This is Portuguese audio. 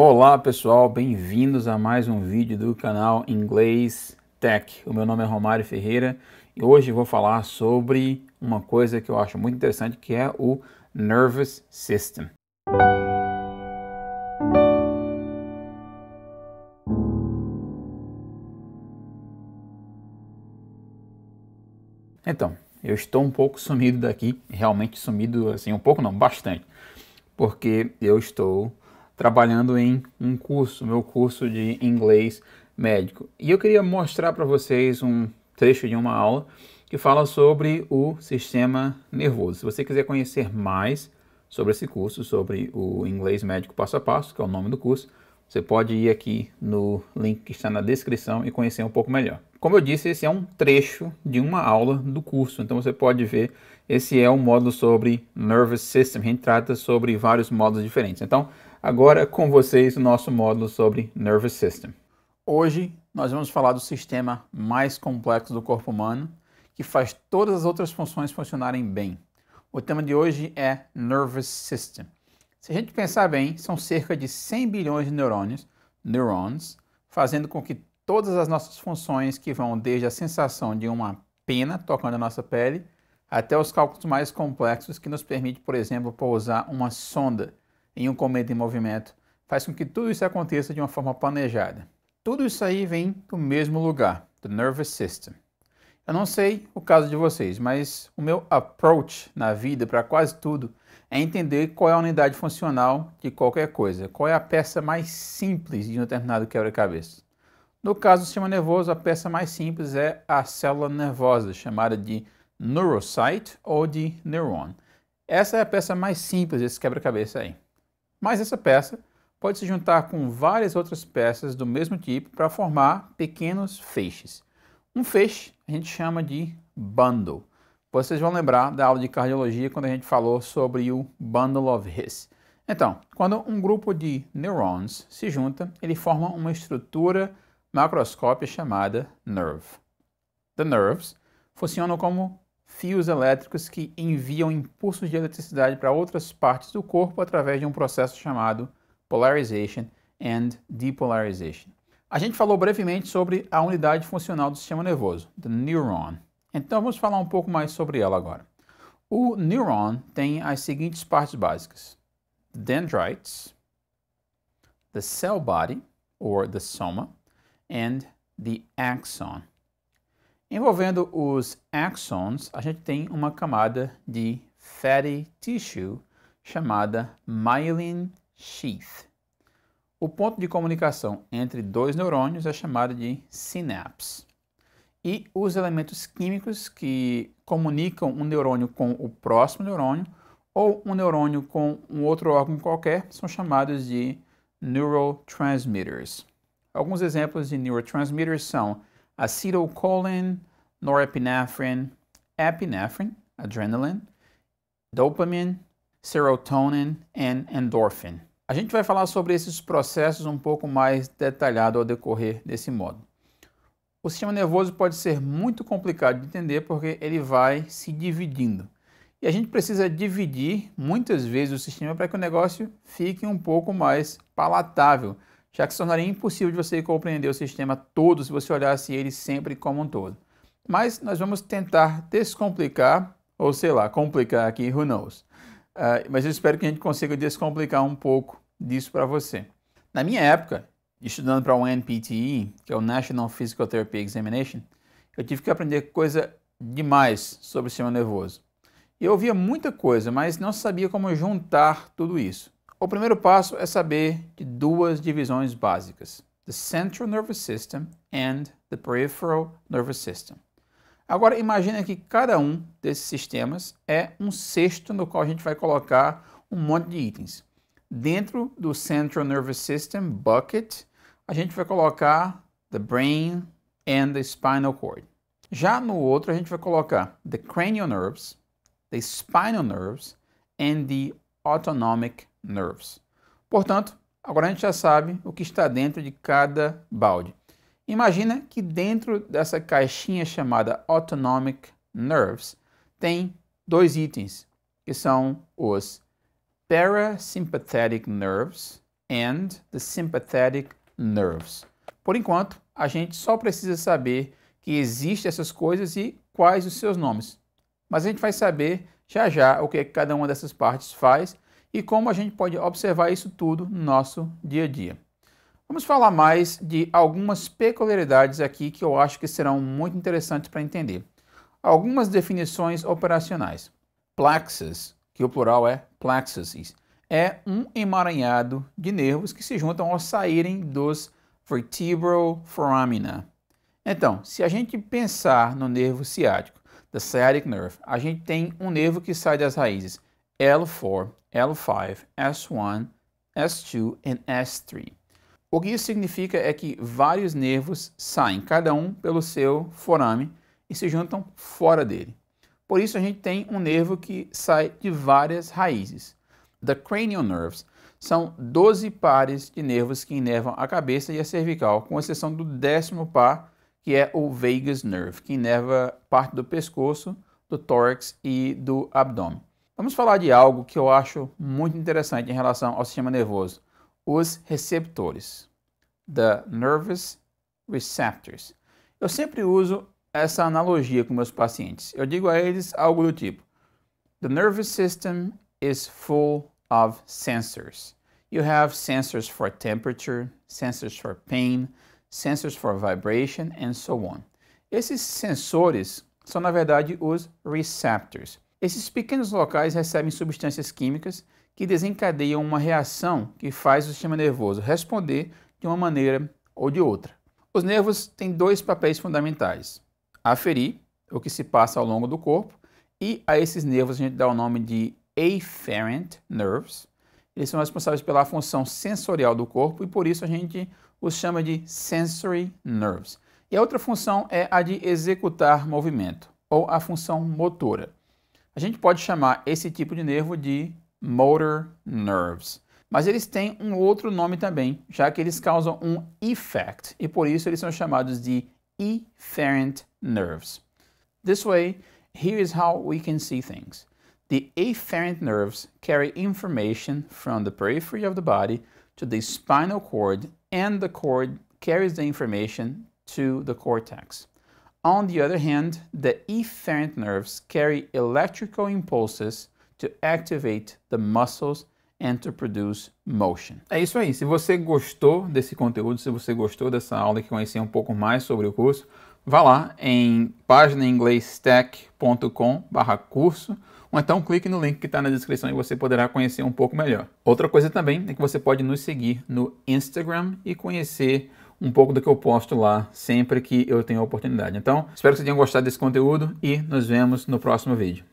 Olá pessoal, bem-vindos a mais um vídeo do canal Inglês Tech. O meu nome é Romário Ferreira e hoje vou falar sobre uma coisa que eu acho muito interessante que é o Nervous System. Então, eu estou um pouco sumido daqui, realmente sumido assim, um pouco não, bastante, porque eu estou trabalhando em um curso, meu curso de inglês médico. E eu queria mostrar para vocês um trecho de uma aula que fala sobre o sistema nervoso. Se você quiser conhecer mais sobre esse curso, sobre o inglês médico passo a passo, que é o nome do curso, você pode ir aqui no link que está na descrição e conhecer um pouco melhor. Como eu disse, esse é um trecho de uma aula do curso, então você pode ver, esse é um módulo sobre Nervous System, a gente trata sobre vários módulos diferentes. Então, Agora com vocês o nosso módulo sobre Nervous System. Hoje nós vamos falar do sistema mais complexo do corpo humano, que faz todas as outras funções funcionarem bem. O tema de hoje é Nervous System. Se a gente pensar bem, são cerca de 100 bilhões de neurônios, neurons, fazendo com que todas as nossas funções que vão desde a sensação de uma pena tocando a nossa pele até os cálculos mais complexos que nos permite, por exemplo, pousar uma sonda em um cometa em movimento, faz com que tudo isso aconteça de uma forma planejada. Tudo isso aí vem do mesmo lugar, do nervous system. Eu não sei o caso de vocês, mas o meu approach na vida para quase tudo é entender qual é a unidade funcional de qualquer coisa, qual é a peça mais simples de um determinado quebra-cabeça. No caso do sistema nervoso, a peça mais simples é a célula nervosa, chamada de neurocyte ou de neuron. Essa é a peça mais simples desse quebra-cabeça aí. Mas essa peça pode se juntar com várias outras peças do mesmo tipo para formar pequenos feixes. Um feixe a gente chama de bundle. Vocês vão lembrar da aula de cardiologia quando a gente falou sobre o bundle of His. Então, quando um grupo de neurons se junta, ele forma uma estrutura macroscópica chamada nerve. The nerves funcionam como fios elétricos que enviam impulsos de eletricidade para outras partes do corpo através de um processo chamado polarization and depolarization. A gente falou brevemente sobre a unidade funcional do sistema nervoso, the neuron. Então vamos falar um pouco mais sobre ela agora. O neuron tem as seguintes partes básicas: the dendrites, the cell body or the soma and the axon. Envolvendo os axons, a gente tem uma camada de fatty tissue chamada myelin sheath. O ponto de comunicação entre dois neurônios é chamado de sinapse. E os elementos químicos que comunicam um neurônio com o próximo neurônio ou um neurônio com um outro órgão qualquer são chamados de neurotransmitters. Alguns exemplos de neurotransmitters são acetylcholine, norepinephrine, epinephrine, adrenaline, dopamine, serotonin e endorphin. A gente vai falar sobre esses processos um pouco mais detalhado ao decorrer desse modo. O sistema nervoso pode ser muito complicado de entender porque ele vai se dividindo. E a gente precisa dividir muitas vezes o sistema para que o negócio fique um pouco mais palatável, já que se tornaria impossível de você compreender o sistema todo se você olhasse ele sempre como um todo. Mas nós vamos tentar descomplicar, ou sei lá, complicar aqui, who knows. Uh, mas eu espero que a gente consiga descomplicar um pouco disso para você. Na minha época, estudando para o NPTE, que é o National Physical Therapy Examination, eu tive que aprender coisa demais sobre o sistema nervoso. Eu ouvia muita coisa, mas não sabia como juntar tudo isso. O primeiro passo é saber de duas divisões básicas: the central nervous system and the peripheral nervous system. Agora imagine que cada um desses sistemas é um cesto no qual a gente vai colocar um monte de itens. Dentro do central nervous system bucket, a gente vai colocar the brain and the spinal cord. Já no outro a gente vai colocar the cranial nerves, the spinal nerves and the autonomic nerves. Portanto, agora a gente já sabe o que está dentro de cada balde. Imagina que dentro dessa caixinha chamada Autonomic Nerves tem dois itens, que são os Parasympathetic Nerves and the Sympathetic Nerves. Por enquanto, a gente só precisa saber que existem essas coisas e quais os seus nomes. Mas a gente vai saber já já o que é cada uma dessas partes faz e como a gente pode observar isso tudo no nosso dia a dia. Vamos falar mais de algumas peculiaridades aqui que eu acho que serão muito interessantes para entender. Algumas definições operacionais. Plexus, que o plural é plexuses, é um emaranhado de nervos que se juntam ao saírem dos vertebral foramina. Então, se a gente pensar no nervo ciático, the sciatic nerve, a gente tem um nervo que sai das raízes L4, L5, S1, S2 e S3. O que isso significa é que vários nervos saem, cada um pelo seu forame, e se juntam fora dele. Por isso a gente tem um nervo que sai de várias raízes. The cranial nerves são 12 pares de nervos que inervam a cabeça e a cervical, com exceção do décimo par, que é o vagus nerve, que inerva parte do pescoço, do tórax e do abdômen. Vamos falar de algo que eu acho muito interessante em relação ao sistema nervoso: os receptores, the nervous receptors. Eu sempre uso essa analogia com meus pacientes. Eu digo a eles algo do tipo: The nervous system is full of sensors. You have sensors for temperature, sensors for pain, sensors for vibration and so on. Esses sensores são na verdade os receptors. Esses pequenos locais recebem substâncias químicas que desencadeiam uma reação que faz o sistema nervoso responder de uma maneira ou de outra. Os nervos têm dois papéis fundamentais: aferir o que se passa ao longo do corpo, e a esses nervos a gente dá o nome de afferent nerves. Eles são responsáveis pela função sensorial do corpo e por isso a gente os chama de sensory nerves. E a outra função é a de executar movimento, ou a função motora. A gente pode chamar esse tipo de nervo de motor nerves. Mas eles têm um outro nome também, já que eles causam um effect, e por isso eles são chamados de efferent nerves. This way, here is how we can see things. The efferent nerves carry information from the periphery of the body to the spinal cord, and the cord carries the information to the cortex. On the other hand, the efferent nerves carry electrical impulses to activate the muscles and to produce motion. É isso aí. Se você gostou desse conteúdo, se você gostou dessa aula e que conhecer um pouco mais sobre o curso, vá lá em página barra curso ou então clique no link que está na descrição e você poderá conhecer um pouco melhor. Outra coisa também é que você pode nos seguir no Instagram e conhecer um pouco do que eu posto lá sempre que eu tenho a oportunidade. Então, espero que vocês tenham gostado desse conteúdo e nos vemos no próximo vídeo.